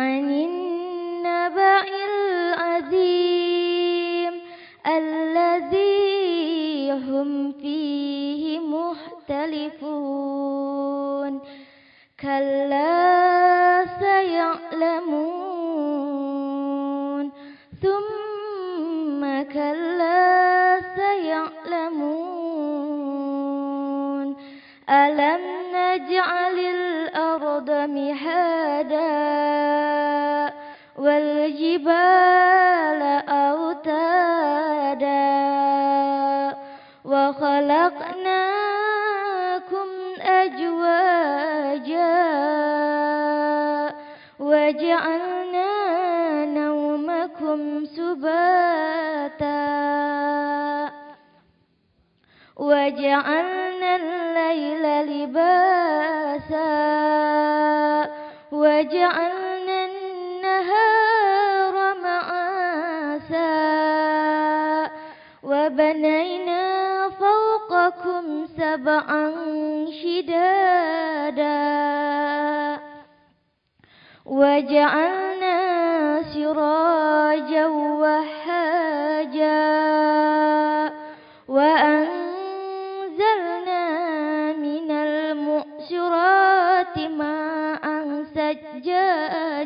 عن النبأ العظيم الذي هم فيه مختلفون كلا سيعلمون ثم كلا سيعلمون ألم نجعل الأرض مهادا والجبال أوتادا وخلقناكم أجواجا وجعلنا نومكم سباتا وجعلنا الليل لباسا وجعلنا النهار معاسا وبنينا فوقكم سبعا شدادا وجعلنا سراجا وحيدا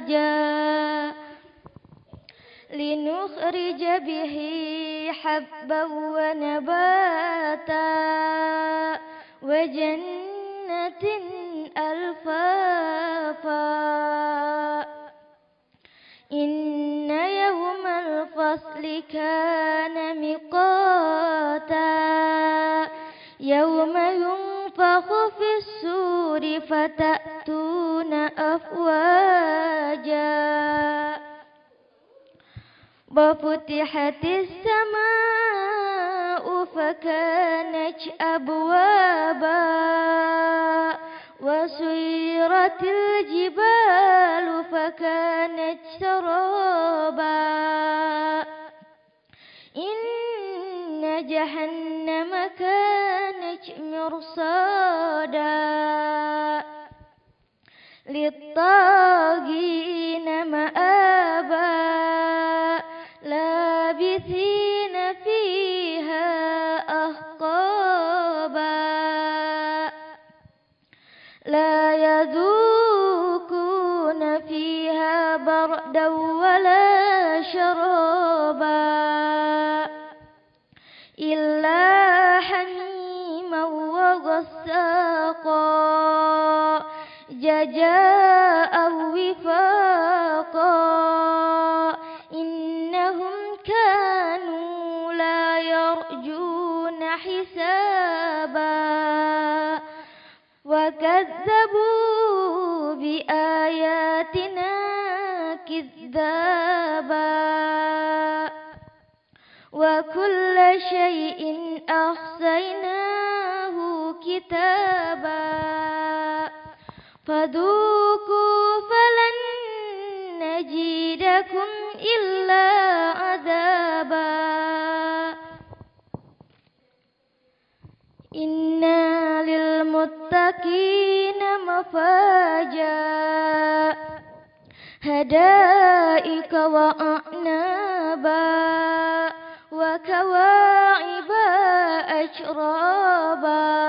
جاء لنخرج به حبا ونباتا وجنة ألفافا إن يوم الفصل كان ميقاتا يوم ينفخ في السور فتأتون أفواجا وفتحت السماء فكانت أبوابا وسيرت الجبال فكانت سرابا إن جهنم كانت مرصادا للطاغين مآبا لابثين فيها أحقابا لا يذوقون فيها بردا ولا شرابا إلا حميما وغساقا جزاء وفاقا إنهم كانوا لا يرجون حسابا وكذبوا بآياتنا كذابا وكل شيء أحصيناه كتابا فذوقوا فلن نجيدكم إلا عذابا إنا للمتقين مفاجا هدائك وأعنابا وكواعب أشرابا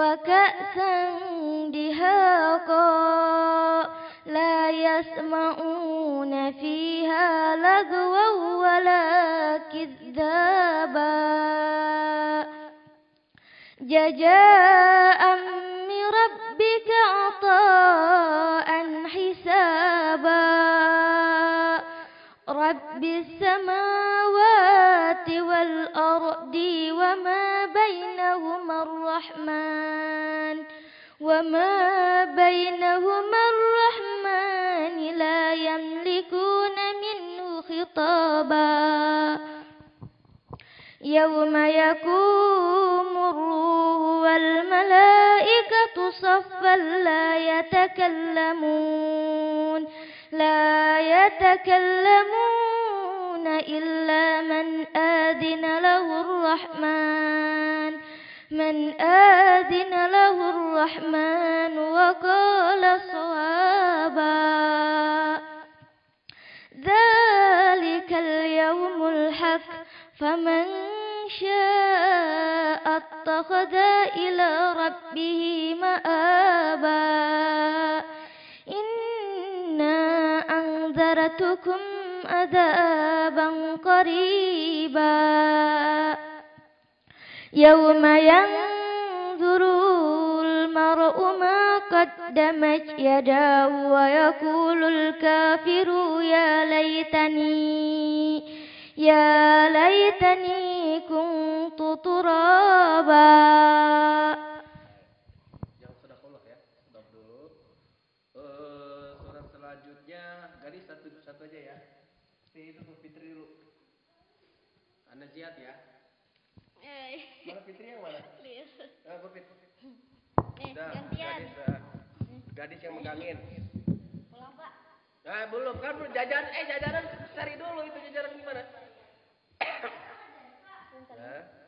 وكأسا دهاقا لا يسمعون فيها لغوا ولا كذابا جزاء من ربك عطاء رب السماوات والأرض وما بينهما الرحمن وما بينهما الرحمن لا يملكون منه خطابا يوم يقوم الروح والملائكة صفا لا يتكلمون لا يتكلمون إلا من آذن له الرحمن من آذن له الرحمن وقال صوابا ذلك اليوم الحق فمن شاء اتخذ إلى ربه مآبا عذبتكم أذابا قريبا يوم ينظر المرء ما قدمت يداه ويقول الكافر يا ليتني يا ليتني كنت ترابا selanjutnya gadis satu satu aja ya. si itu Fitri dulu. Anda jihad ya? Eh. Mana Fitri yang mana? Lihat. Ah, eh, Fit. Eh, gantian. Ah. Gadis, yang megangin. Pulang, Pak. Nah, belum kan jajan eh jajanan cari dulu itu jajanan gimana? Nah.